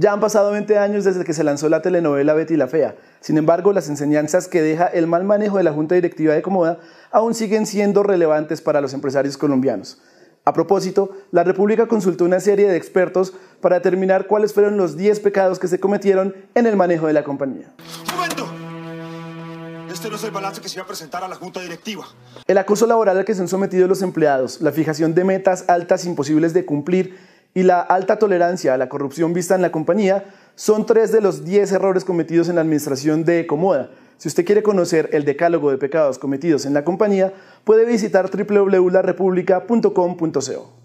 Ya han pasado 20 años desde que se lanzó la telenovela Betty la Fea. Sin embargo, las enseñanzas que deja el mal manejo de la Junta Directiva de Comoda aún siguen siendo relevantes para los empresarios colombianos. A propósito, la República consultó una serie de expertos para determinar cuáles fueron los 10 pecados que se cometieron en el manejo de la compañía. ¡Momento! Este no es el balance que se iba a presentar a la Junta Directiva. El acoso laboral al que se han sometido los empleados, la fijación de metas altas imposibles de cumplir, y la alta tolerancia a la corrupción vista en la compañía son tres de los diez errores cometidos en la administración de Comoda. Si usted quiere conocer el decálogo de pecados cometidos en la compañía, puede visitar www.larepublica.com.co.